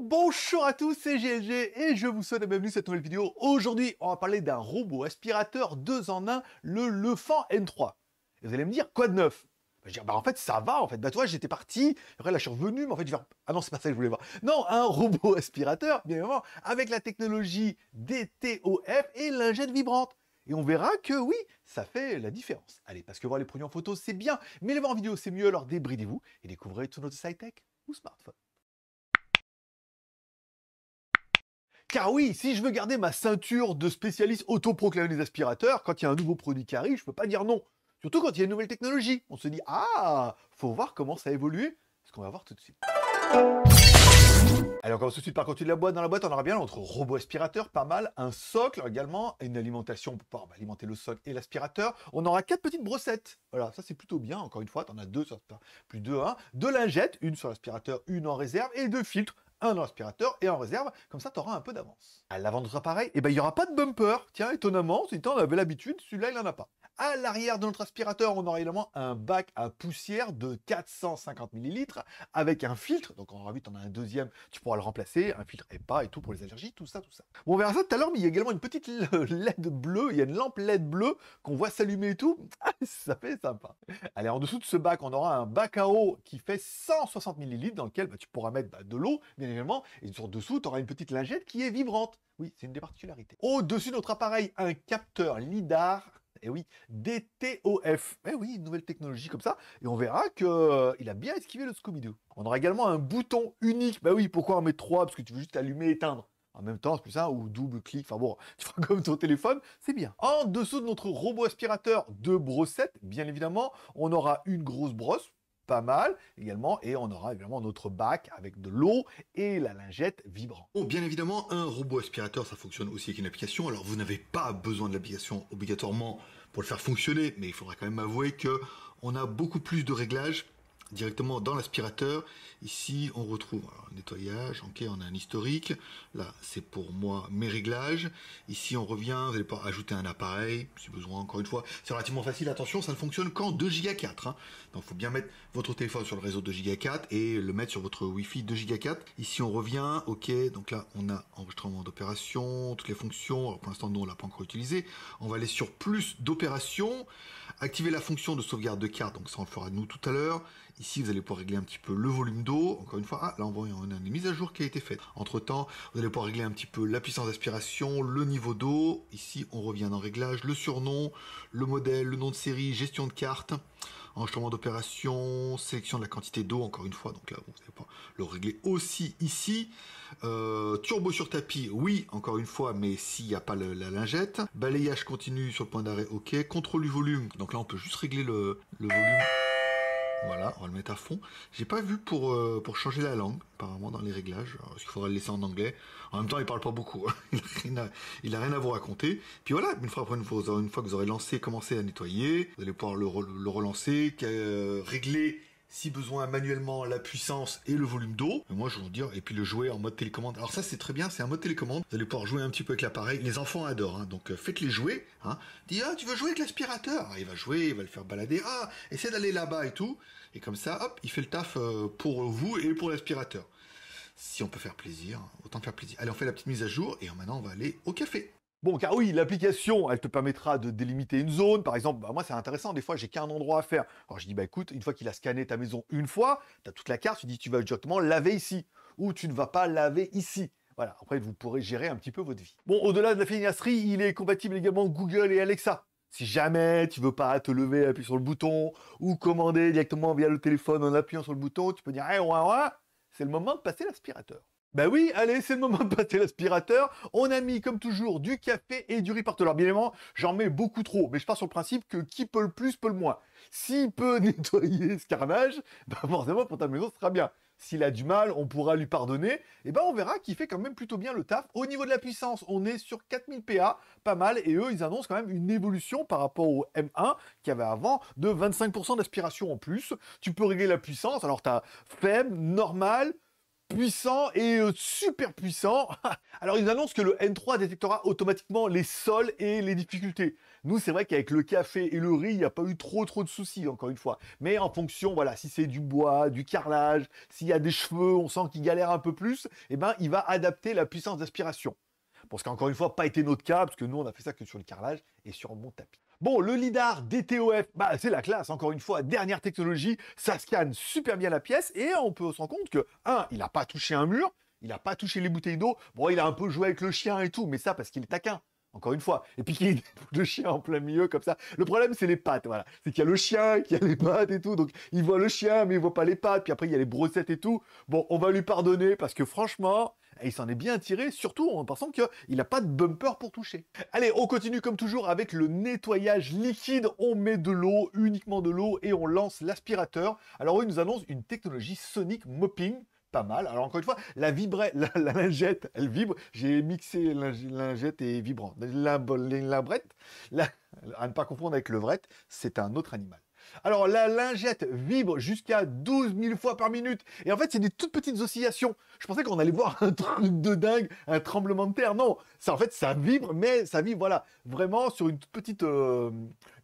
Bonjour à tous, c'est GLG et je vous souhaite la bienvenue à cette nouvelle vidéo. Aujourd'hui, on va parler d'un robot aspirateur 2 en 1, le Lefant N3. vous allez me dire, quoi de neuf bah, je vais dire, bah, en fait, ça va, en fait. Bah, toi, j'étais parti, après, là, je suis revenu, mais en fait, je vais... Ah non, c'est pas ça que je voulais voir. Non, un robot aspirateur, bien évidemment, avec la technologie DTOF et l'ingène vibrante. Et on verra que oui, ça fait la différence. Allez, parce que voir les produits en photo, c'est bien, mais les voir en vidéo, c'est mieux, alors débridez-vous et découvrez tout notre sci-tech ou smartphone. Car oui, si je veux garder ma ceinture de spécialiste autoproclamé des aspirateurs, quand il y a un nouveau produit qui arrive, je peux pas dire non. Surtout quand il y a une nouvelle technologie. On se dit, ah, faut voir comment ça évolue, ce qu'on va voir tout de suite. Alors comme par tout de suite par la boîte. Dans la boîte, on aura bien notre robot aspirateur, pas mal, un socle également, une alimentation pour alimenter le socle et l'aspirateur. On aura quatre petites brossettes. Voilà, ça c'est plutôt bien, encore une fois, en as deux, sur, plus deux un. Hein. Deux lingettes, une sur l'aspirateur, une en réserve, et deux filtres, un dans l'aspirateur et en réserve, comme ça t'auras un peu d'avance. À l'avant de notre appareil, eh ben, il n'y aura pas de bumper. Tiens, étonnamment, si t'en avais l'habitude, celui-là il n'en a pas à l'arrière de notre aspirateur, on aura également un bac à poussière de 450 ml avec un filtre. Donc on aura tu en as un deuxième, tu pourras le remplacer, un filtre EPA et tout pour les allergies, tout ça, tout ça. Bon, on verra ça tout à l'heure, mais il y a également une petite LED bleue, il y a une lampe LED bleue qu'on voit s'allumer et tout. Ah, ça fait sympa. Allez, en dessous de ce bac, on aura un bac à eau qui fait 160 ml dans lequel bah, tu pourras mettre bah, de l'eau, bien évidemment, et sur dessous, tu auras une petite lingette qui est vibrante. Oui, c'est une des particularités. Au-dessus de notre appareil, un capteur LIDAR et eh oui, DTOF. Eh oui, une nouvelle technologie comme ça. Et on verra qu'il euh, a bien esquivé le Scooby-Doo. On aura également un bouton unique. Bah oui, pourquoi en mettre trois Parce que tu veux juste allumer et éteindre. En même temps, c'est plus ça, ou double clic, enfin bon, tu feras comme ton téléphone, c'est bien. En dessous de notre robot aspirateur de brossette, bien évidemment, on aura une grosse brosse, mal également. Et on aura également notre bac avec de l'eau et la lingette vibrant Bon, bien évidemment, un robot aspirateur, ça fonctionne aussi avec une application. Alors, vous n'avez pas besoin de l'application obligatoirement pour le faire fonctionner, mais il faudra quand même avouer que on a beaucoup plus de réglages directement dans l'aspirateur. Ici, on retrouve un le nettoyage, ok, on a un historique. Là, c'est pour moi mes réglages. Ici, on revient, vous allez pas ajouter un appareil, si besoin, encore une fois. C'est relativement facile, attention, ça ne fonctionne qu'en 2 Go 4. Donc, il faut bien mettre votre téléphone sur le réseau 2 Go 4 et le mettre sur votre Wi-Fi 2 Go 4. Ici, on revient, ok, donc là, on a enregistrement d'opérations, toutes les fonctions. pour l'instant, nous, on l'a pas encore utilisé. On va aller sur plus d'opérations. Activer la fonction de sauvegarde de carte, donc ça on le fera nous tout à l'heure. Ici vous allez pouvoir régler un petit peu le volume d'eau. Encore une fois, ah, là on voit une mise à jour qui a été faite. Entre temps, vous allez pouvoir régler un petit peu la puissance d'aspiration, le niveau d'eau. Ici on revient dans réglage, le surnom, le modèle, le nom de série, gestion de carte enregistrement d'opération, sélection de la quantité d'eau, encore une fois, donc là, vous allez pouvoir le régler aussi ici. Euh, turbo sur tapis, oui, encore une fois, mais s'il n'y a pas la lingette. Balayage continu sur le point d'arrêt, ok. Contrôle du volume, donc là, on peut juste régler le volume. Voilà, on va le mettre à fond. J'ai pas vu pour, euh, pour changer la langue, apparemment, dans les réglages. parce euh, qu'il faudra le laisser en anglais. En même temps, il parle pas beaucoup. Hein. Il, a rien à, vous raconter. Puis voilà, une fois, une fois, que vous aurez lancé, commencé à nettoyer, vous allez pouvoir le, relancer, euh, régler si besoin manuellement la puissance et le volume d'eau. Moi je vous dire, et puis le jouer en mode télécommande. Alors ça c'est très bien, c'est un mode télécommande. Vous allez pouvoir jouer un petit peu avec l'appareil. Les enfants adorent, hein. donc euh, faites-les jouer. Hein. Dis ah tu veux jouer avec l'aspirateur, ah, il va jouer, il va le faire balader. Ah essaie d'aller là-bas et tout. Et comme ça, hop, il fait le taf euh, pour vous et pour l'aspirateur. Si on peut faire plaisir, autant faire plaisir. Allez, on fait la petite mise à jour et maintenant on va aller au café. Bon, car oui, l'application, elle te permettra de délimiter une zone. Par exemple, bah, moi, c'est intéressant. Des fois, j'ai qu'un endroit à faire. Alors, je dis, bah écoute, une fois qu'il a scanné ta maison une fois, tu as toute la carte, tu dis, tu vas directement laver ici. Ou tu ne vas pas laver ici. Voilà, après, vous pourrez gérer un petit peu votre vie. Bon, au-delà de la finasserie, il est compatible également Google et Alexa. Si jamais tu veux pas te lever, appuyer sur le bouton, ou commander directement via le téléphone en appuyant sur le bouton, tu peux dire, ouais, eh, ouais, c'est le moment de passer l'aspirateur. Ben oui, allez, c'est le moment de passer l'aspirateur. On a mis, comme toujours, du café et du riz Alors, bien évidemment, j'en mets beaucoup trop, mais je pars sur le principe que qui peut le plus, peut le moins. S'il peut nettoyer ce carnage, ben forcément, pour ta maison, ce sera bien. S'il a du mal, on pourra lui pardonner. Et ben, on verra qu'il fait quand même plutôt bien le taf. Au niveau de la puissance, on est sur 4000 PA, pas mal. Et eux, ils annoncent quand même une évolution par rapport au M1 qui avait avant de 25% d'aspiration en plus. Tu peux régler la puissance. Alors, t'as faible, normal, puissant et euh, super puissant. Alors ils annoncent que le N3 détectera automatiquement les sols et les difficultés. Nous, c'est vrai qu'avec le café et le riz, il n'y a pas eu trop trop de soucis, encore une fois. Mais en fonction, voilà, si c'est du bois, du carrelage, s'il y a des cheveux, on sent qu'il galère un peu plus, Et eh ben, il va adapter la puissance d'aspiration. Parce encore une fois, pas été notre cas, parce que nous, on a fait ça que sur le carrelage et sur mon tapis. Bon, le LIDAR DTOF, bah, c'est la classe, encore une fois, dernière technologie, ça scanne super bien la pièce et on peut se rendre compte que, un, il n'a pas touché un mur, il n'a pas touché les bouteilles d'eau, bon, il a un peu joué avec le chien et tout, mais ça parce qu'il est taquin encore une fois. Et puis qu'il y ait de chien en plein milieu comme ça. Le problème, c'est les pattes, voilà. C'est qu'il y a le chien, qu'il y a les pattes et tout. Donc, il voit le chien, mais il voit pas les pattes. Puis après, il y a les brossettes et tout. Bon, on va lui pardonner parce que franchement, eh, il s'en est bien tiré, surtout en pensant qu'il n'a pas de bumper pour toucher. Allez, on continue comme toujours avec le nettoyage liquide. On met de l'eau, uniquement de l'eau, et on lance l'aspirateur. Alors, il nous annonce une technologie Sonic Mopping pas mal. Alors encore une fois, la, vibre la, lingette, elle vibre. J'ai mixé lingette et vibrante. La, labrette, la... à ne pas confondre avec le levrette, c'est un autre animal. Alors la lingette vibre jusqu'à 12 000 fois par minute. Et en fait, c'est des toutes petites oscillations. Je pensais qu'on allait voir un truc de dingue, un tremblement de terre. Non, ça en fait, ça vibre, mais ça vibre, voilà, vraiment sur une petite, euh,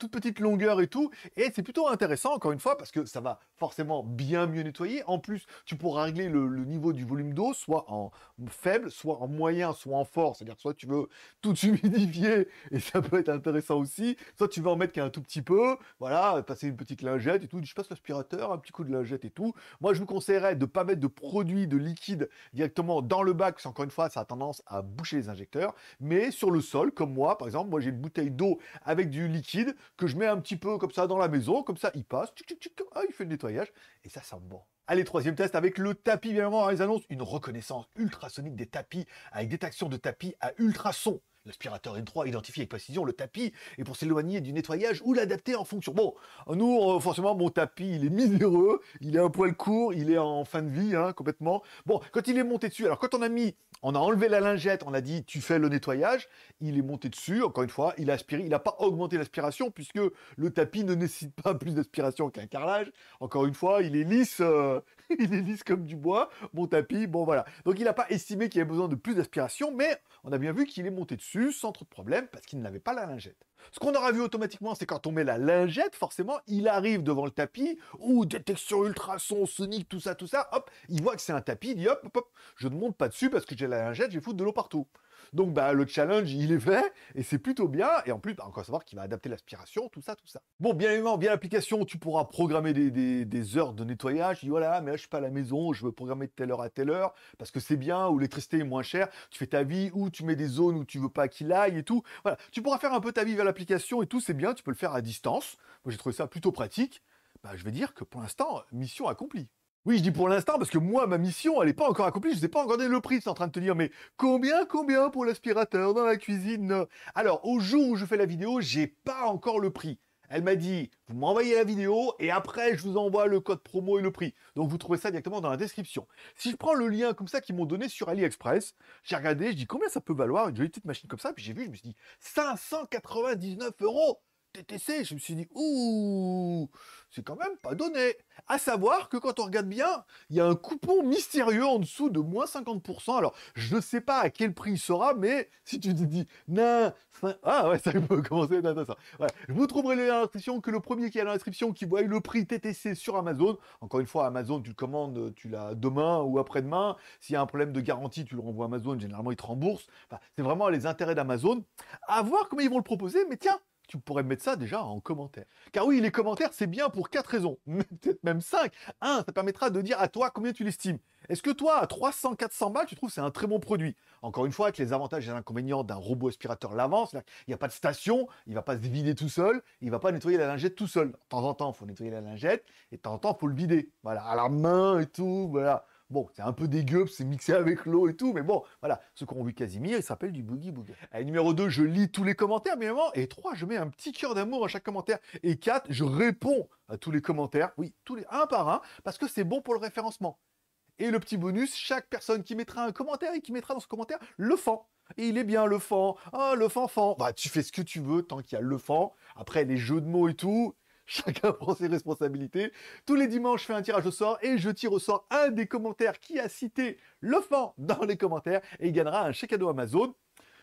toute petite longueur et tout. Et c'est plutôt intéressant, encore une fois, parce que ça va forcément bien mieux nettoyer. En plus, tu pourras régler le, niveau du volume d'eau, soit en faible, soit en moyen, soit en fort. C'est-à-dire, soit tu veux tout humidifier, et ça peut être intéressant aussi. Soit tu veux en mettre qu'un tout petit peu, voilà, passer une petite lingette et tout. Je passe l'aspirateur, un petit coup de lingette et tout. Moi, je vous conseillerais de ne pas mettre de produits, de liquide directement dans le bac, parce encore une fois, ça a tendance à boucher les injecteurs. Mais sur le sol, comme moi, par exemple, moi j'ai une bouteille d'eau avec du liquide que je mets un petit peu comme ça dans la maison, comme ça il passe, ah, il fait le nettoyage, et ça, sent bon. Allez, troisième test avec le tapis, bien évidemment, ils annoncent une reconnaissance ultrasonique des tapis, avec détection de tapis à ultrasons. L'aspirateur N3 identifie avec précision le tapis et pour s'éloigner du nettoyage ou l'adapter en fonction. Bon, nous, euh, forcément, mon tapis, il est miséreux, il est un poil court, il est en fin de vie, hein, complètement. Bon, quand il est monté dessus, alors quand on a mis on a enlevé la lingette, on a dit tu fais le nettoyage. Il est monté dessus, encore une fois, il a aspiré, il n'a pas augmenté l'aspiration puisque le tapis ne nécessite pas plus d'aspiration qu'un carrelage. Encore une fois, il est lisse, euh, il est lisse comme du bois. Mon tapis, bon voilà. Donc il n'a pas estimé qu'il avait besoin de plus d'aspiration, mais on a bien vu qu'il est monté dessus sans trop de problème parce qu'il n'avait pas la lingette. Ce qu'on aura vu automatiquement, c'est quand on met la lingette, forcément, il arrive devant le tapis, ou détection ultrason, sonique, tout ça, tout ça, hop, il voit que c'est un tapis, il dit hop, hop, hop, je ne monte pas dessus parce que j'ai la lingette, je vais foutre de l'eau partout. Donc bah, le challenge, il est fait, et c'est plutôt bien. Et en plus, bah, encore savoir qu'il va adapter l'aspiration, tout ça, tout ça. Bon, bien évidemment, via l'application, tu pourras programmer des, heures de nettoyage. dis, voilà, mais là, je suis pas à la maison, je veux programmer de telle heure à telle heure, parce que c'est bien, ou l'électricité est moins chère. Tu fais ta vie, ou tu mets des zones où tu veux pas qu'il aille et tout. Voilà, tu pourras faire un peu ta vie vers l'application et tout, c'est bien, tu peux le faire à distance. Moi, j'ai trouvé ça plutôt pratique. Bah, je vais dire que pour l'instant, mission accomplie. Oui, je dis pour l'instant parce que moi, ma mission, elle n'est pas encore accomplie. Je ne sais pas encore donné le prix. C'est en train de te dire, mais combien, combien pour l'aspirateur dans la cuisine Alors, au jour où je fais la vidéo, j'ai pas encore le prix. Elle m'a dit, vous m'envoyez la vidéo et après, je vous envoie le code promo et le prix. Donc, vous trouvez ça directement dans la description. Si je prends le lien comme ça qu'ils m'ont donné sur AliExpress, j'ai regardé, je dis combien ça peut valoir une jolie petite machine comme ça. Puis j'ai vu, je me suis dit, 599 euros TTC, je me suis dit, ouh, c'est quand même pas donné. À savoir que quand on regarde bien, il y a un coupon mystérieux en dessous de moins 50%. Alors, je ne sais pas à quel prix il sera, mais si tu te dis, non, ah ouais, ça peut commencer, non, ça. Ouais. Vous trouverez les l'inscription que le premier qui est l'inscription qui voit le prix TTC sur Amazon. Encore une fois, Amazon, tu le commandes, tu l'as demain ou après-demain. S'il y a un problème de garantie, tu le renvoies à Amazon. Généralement, ils te remboursent. Enfin, c'est vraiment les intérêts d'Amazon. À voir comment ils vont le proposer, mais tiens, tu pourrais mettre ça déjà en commentaire. Car oui, les commentaires, c'est bien pour quatre raisons, peut-être même cinq. Un, ça permettra de dire à toi combien tu l'estimes. Est-ce que toi, à 300, 400 balles, tu trouves c'est un très bon produit Encore une fois, avec les avantages et les inconvénients d'un robot aspirateur l'avance, il n'y a pas de station, il va pas se vider tout seul, il va pas nettoyer la lingette tout seul. De temps en temps, il faut nettoyer la lingette, et de temps en temps, il faut le vider. Voilà, à la main et tout, voilà. Bon, c'est un peu dégueu, c'est mixé avec l'eau et tout, mais bon, voilà. Ce qu'on vu Casimir, il s'appelle du boogie boogie. Et numéro 2, je lis tous les commentaires, bien évidemment. Et 3, je mets un petit cœur d'amour à chaque commentaire. Et 4, je réponds à tous les commentaires. Oui, tous les, un par un, parce que c'est bon pour le référencement. Et le petit bonus, chaque personne qui mettra un commentaire et qui mettra dans ce commentaire le fan. Et il est bien le fan. Ah, le fan. Bah, tu fais ce que tu veux tant qu'il y a le fan. Après, les jeux de mots et tout, chacun prend ses responsabilités. Tous les dimanches, je fais un tirage au sort et je tire au sort un des commentaires qui a cité fan dans les commentaires et il gagnera un chèque cadeau Amazon.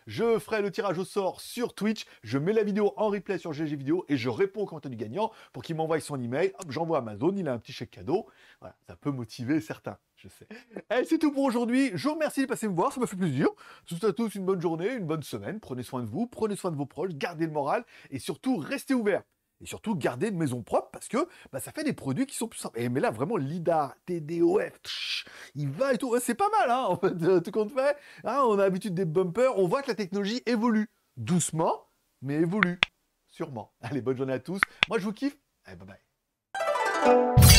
Je ferai le tirage au sort sur Twitch, je mets la vidéo en replay sur GG Vidéo et je réponds au commentaire du gagnant pour qu'il m'envoie son email. j'envoie Amazon, il a un petit chèque cadeau. Voilà, ça peut motiver certains, je sais. c'est tout pour aujourd'hui. Je vous remercie de passer me voir, ça me fait plaisir. Je souhaite à tous une bonne journée, une bonne semaine. Prenez soin de vous, prenez soin de vos proches, gardez le moral et surtout restez ouverts. Et surtout, garder une maison propre parce que bah, ça fait des produits qui sont plus simples. Et, mais là, vraiment, LIDAR, TDOF, il va et tout. C'est pas mal, hein, en fait, euh, tout compte fait. Hein, on a l'habitude des bumpers. On voit que la technologie évolue. Doucement, mais évolue. Sûrement. Allez, bonne journée à tous. Moi, je vous kiffe. Allez, bye bye.